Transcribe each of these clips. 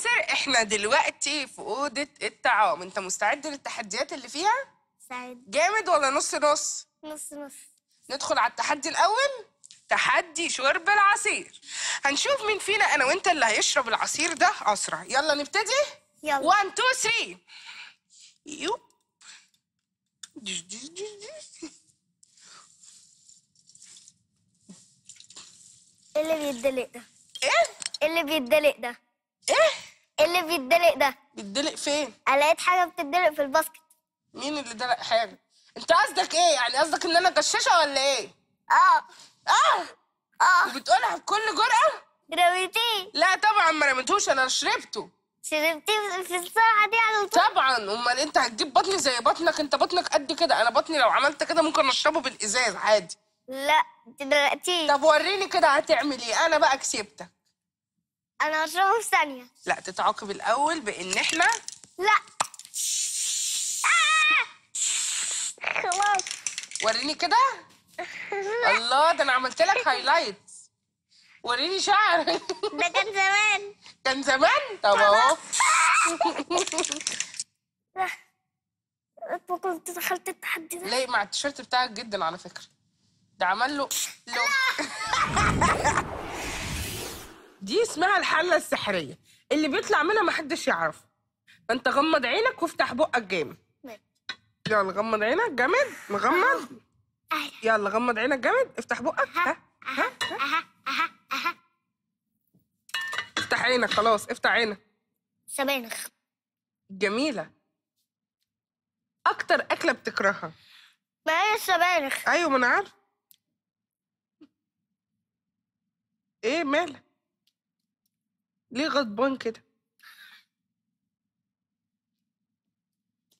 ياسر احنا دلوقتي في اوضه الطعام انت مستعد للتحديات اللي فيها سعيد. جامد ولا نص نص نص نص ندخل على التحدي الاول تحدي شرب العصير هنشوف مين فينا انا وانت اللي هيشرب العصير ده اسرع يلا نبتدي يلا 1 2 3 يو دش دش دش دش اللي بيدلق ده ايه, إيه اللي بيدلق ده ايه اللي بيتدلق ده؟ بيتدلق فين؟ أنا لقيت حاجة بتتدلق في الباسكت مين اللي دلق حاجة؟ أنت قصدك إيه؟ يعني قصدك إن أنا جشاشة ولا إيه؟ آه آه آه وبتقولها بكل جرأة؟ رميتيه لا طبعا ما رميتوش أنا شربته شربتيه في الساعة دي على طول طبعا أمال أنت هتجيب بطني زي بطنك أنت بطنك قد كده أنا بطني لو عملت كده ممكن أشربه بالإزاز عادي لا أنت دلقتيه طب وريني كده هتعمل إيه أنا بقى كسبتك انا هشربه في ثانيه لا تتعاقب الاول بان احنا لا آه! خلاص وريني كده الله ده انا عملت لك هايلايت وريني شعر ده كان زمان كان زمان طب اهو كنت دخلت التحدي ده لايق مع التيشيرت بتاعك جدا على فكره ده عمل له لوك دي اسمها الحله السحريه اللي بيطلع منها محدش يعرفه فانت غمض عينك وافتح بقك جامد يلا غمض عينك جامد مغمض يلا غمض عينك جامد افتح بقك ها ها ها ها افتح عينك خلاص افتح عينك سبانخ جميله اكتر اكله بتكرهها ما هي السبانخ ايوه ما انا عارف ايه مالك ليه غضبان كده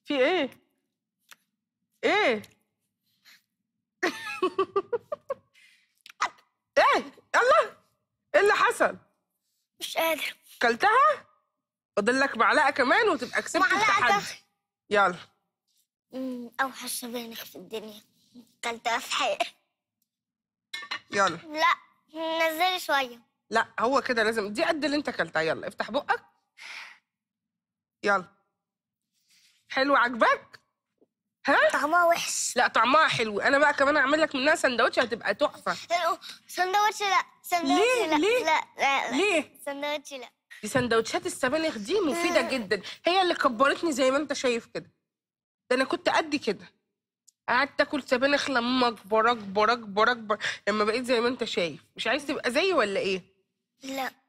في ايه ايه ايه يلا ايه اللي حصل مش قادر كلتها فاضل لك معلقه كمان وتبقى كسبت التحدي يلا اوحش بينك في الدنيا كلتها في حقيقة يلا لا نزلي شويه لا هو كده لازم دي قد اللي انت اكلتها يلا افتح بقك يلا حلو عجبك ها طعمها وحش لا طعمها حلو انا بقى كمان اعمل لك منها سندوتش هتبقى تحفه أه، أه، سندوتش لا سندوتش لا. ليه؟ لا لا لا ليه سندوتش لا دي سندوتشات السبانخ دي مفيده أه. جدا هي اللي كبرتني زي ما انت شايف كده ده انا كنت قد كده قعدت اكل سبانخ لما اكبر اكبر اكبر اكبر لما بقيت زي ما انت شايف مش عايز تبقى زيي ولا ايه Look.